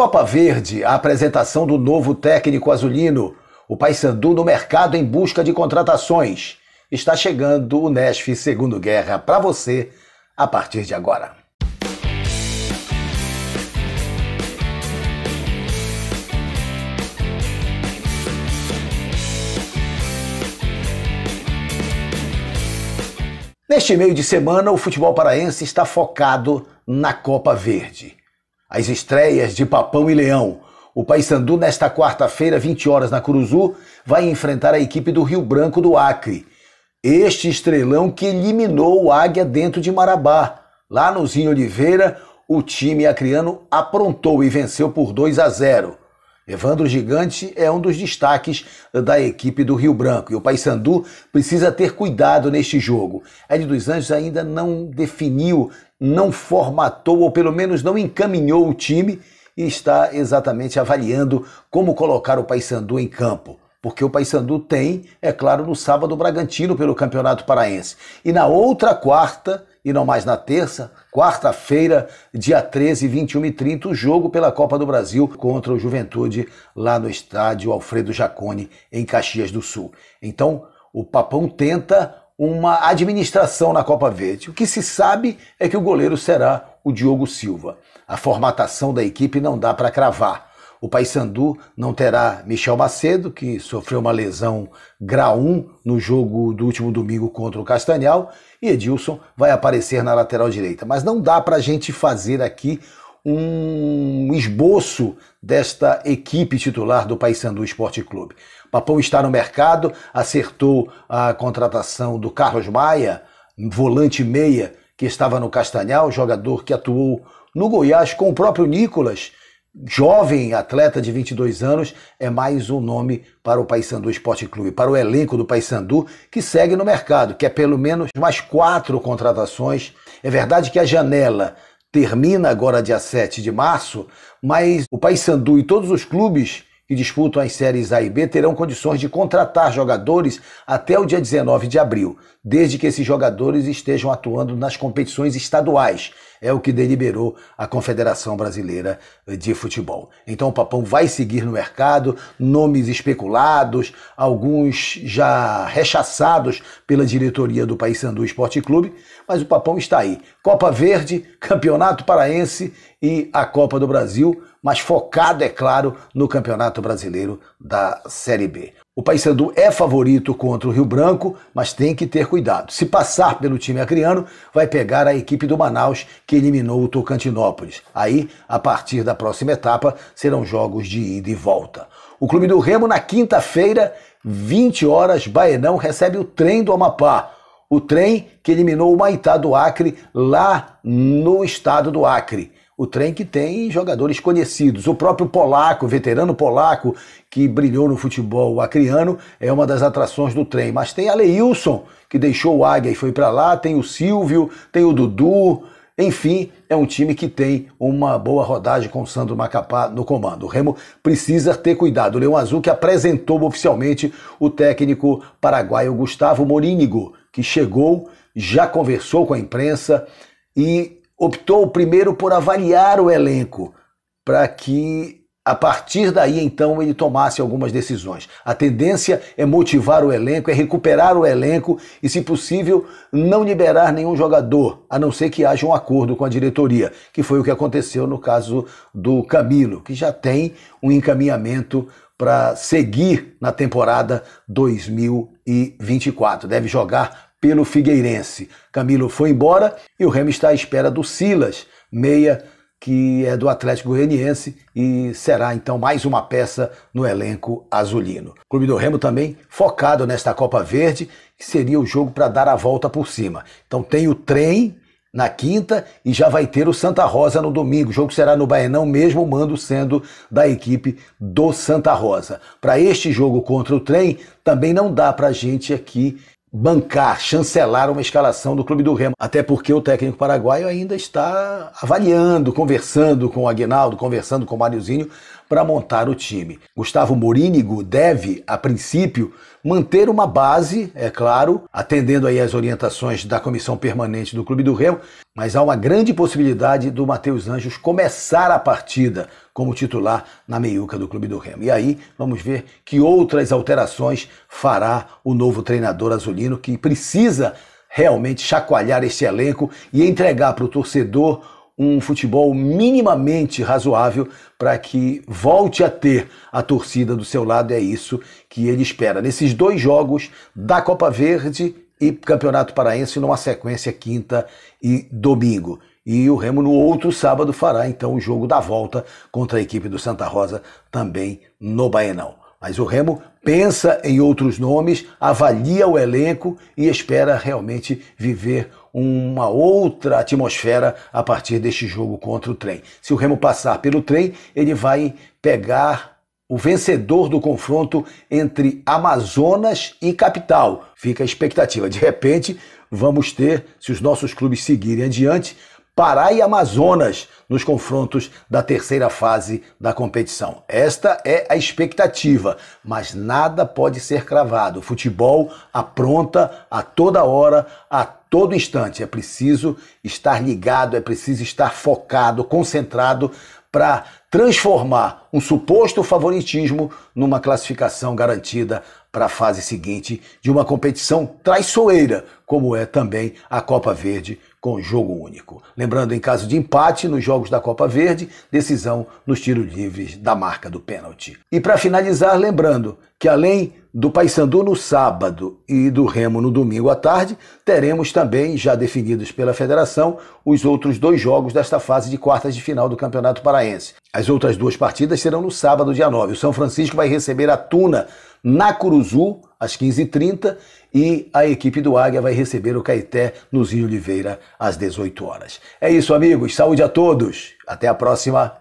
Copa Verde, a apresentação do novo técnico azulino. O Paysandu no mercado em busca de contratações. Está chegando o Nesf Segundo Guerra para você a partir de agora. Neste meio de semana, o futebol paraense está focado na Copa Verde. As estreias de Papão e Leão. O Paysandu, nesta quarta-feira, 20 horas, na Curuzu, vai enfrentar a equipe do Rio Branco do Acre. Este estrelão que eliminou o Águia dentro de Marabá. Lá no Zinho Oliveira, o time acriano aprontou e venceu por 2 a 0. Evandro Gigante é um dos destaques da equipe do Rio Branco e o Paysandu precisa ter cuidado neste jogo. Ed dos Anjos ainda não definiu não formatou ou pelo menos não encaminhou o time e está exatamente avaliando como colocar o Paysandu em campo. Porque o Paysandu tem, é claro, no sábado o Bragantino pelo Campeonato Paraense. E na outra quarta, e não mais na terça, quarta-feira, dia 13, 21 e 30, o jogo pela Copa do Brasil contra o Juventude lá no estádio Alfredo Jaconi em Caxias do Sul. Então, o Papão tenta uma administração na Copa Verde. O que se sabe é que o goleiro será o Diogo Silva. A formatação da equipe não dá para cravar. O Paysandu não terá Michel Macedo, que sofreu uma lesão grau 1 no jogo do último domingo contra o Castanhal, e Edilson vai aparecer na lateral direita. Mas não dá para a gente fazer aqui um esboço desta equipe titular do Paysandu Esporte Clube. Papão está no mercado, acertou a contratação do Carlos Maia, volante meia, que estava no Castanhal, jogador que atuou no Goiás com o próprio Nicolas, jovem atleta de 22 anos, é mais um nome para o Paysandu Esporte Clube, para o elenco do Paysandu, que segue no mercado, que é pelo menos mais quatro contratações. É verdade que a janela termina agora dia 7 de março, mas o Paysandu e todos os clubes que disputam as séries A e B terão condições de contratar jogadores até o dia 19 de abril, desde que esses jogadores estejam atuando nas competições estaduais é o que deliberou a Confederação Brasileira eh, de Futebol. Então o Papão vai seguir no mercado, nomes especulados, alguns já rechaçados pela diretoria do Paysandu Esporte Clube, mas o Papão está aí. Copa Verde, Campeonato Paraense e a Copa do Brasil, mas focado, é claro, no Campeonato Brasileiro da Série B. O Paysandu é favorito contra o Rio Branco, mas tem que ter cuidado. Se passar pelo time acreano, vai pegar a equipe do Manaus, que eliminou o Tocantinópolis. Aí, a partir da próxima etapa, serão jogos de ida e volta. O Clube do Remo, na quinta-feira, 20 horas, Baenão recebe o trem do Amapá. O trem que eliminou o Maitá do Acre lá no estado do Acre o trem que tem jogadores conhecidos. O próprio polaco, veterano polaco, que brilhou no futebol acriano, é uma das atrações do trem. Mas tem Aleilson, que deixou o Águia e foi para lá, tem o Silvio, tem o Dudu. Enfim, é um time que tem uma boa rodagem com o Sandro Macapá no comando. O Remo precisa ter cuidado. O Leão Azul que apresentou oficialmente o técnico paraguaio Gustavo Morínigo, que chegou, já conversou com a imprensa e optou primeiro por avaliar o elenco, para que a partir daí então ele tomasse algumas decisões. A tendência é motivar o elenco, é recuperar o elenco e, se possível, não liberar nenhum jogador, a não ser que haja um acordo com a diretoria, que foi o que aconteceu no caso do Camilo, que já tem um encaminhamento para seguir na temporada 2024. Deve jogar pelo Figueirense. Camilo foi embora e o Remo está à espera do Silas, meia que é do Atlético Goianiense e será então mais uma peça no elenco azulino. O Clube do Remo também focado nesta Copa Verde, que seria o jogo para dar a volta por cima. Então tem o trem na quinta e já vai ter o Santa Rosa no domingo. O jogo será no Baenão, mesmo mando sendo da equipe do Santa Rosa. Para este jogo contra o trem, também não dá para a gente aqui bancar, chancelar uma escalação do Clube do Remo. Até porque o técnico paraguaio ainda está avaliando, conversando com o Aguinaldo, conversando com o Mariozinho para montar o time. Gustavo Morínigo deve, a princípio, manter uma base, é claro, atendendo aí as orientações da comissão permanente do Clube do Remo, mas há uma grande possibilidade do Matheus Anjos começar a partida como titular na meiuca do Clube do Remo. E aí vamos ver que outras alterações fará o novo treinador azulino que precisa realmente chacoalhar este elenco e entregar para o torcedor um futebol minimamente razoável para que volte a ter a torcida do seu lado. É isso que ele espera nesses dois jogos da Copa Verde e Campeonato Paraense numa sequência quinta e domingo. E o Remo no outro sábado fará então o jogo da volta contra a equipe do Santa Rosa também no Baenão. Mas o Remo pensa em outros nomes, avalia o elenco e espera realmente viver uma outra atmosfera a partir deste jogo contra o trem. Se o Remo passar pelo trem, ele vai pegar o vencedor do confronto entre Amazonas e Capital. Fica a expectativa. De repente, vamos ter, se os nossos clubes seguirem adiante, Pará e Amazonas nos confrontos da terceira fase da competição. Esta é a expectativa, mas nada pode ser cravado. O futebol apronta a toda hora, a todo instante. É preciso estar ligado, é preciso estar focado, concentrado para transformar um suposto favoritismo numa classificação garantida para a fase seguinte de uma competição traiçoeira, como é também a Copa Verde com jogo único. Lembrando, em caso de empate nos jogos da Copa Verde, decisão nos tiros livres da marca do pênalti. E para finalizar, lembrando que além do Paysandu no sábado e do Remo no domingo à tarde, teremos também, já definidos pela federação, os outros dois jogos desta fase de quartas de final do Campeonato Paraense. As outras duas partidas serão no sábado, dia 9. O São Francisco vai receber a Tuna na Curuzu às 15h30 e a equipe do Águia vai receber o Caeté no Zinho Oliveira às 18 horas. É isso, amigos. Saúde a todos. Até a próxima.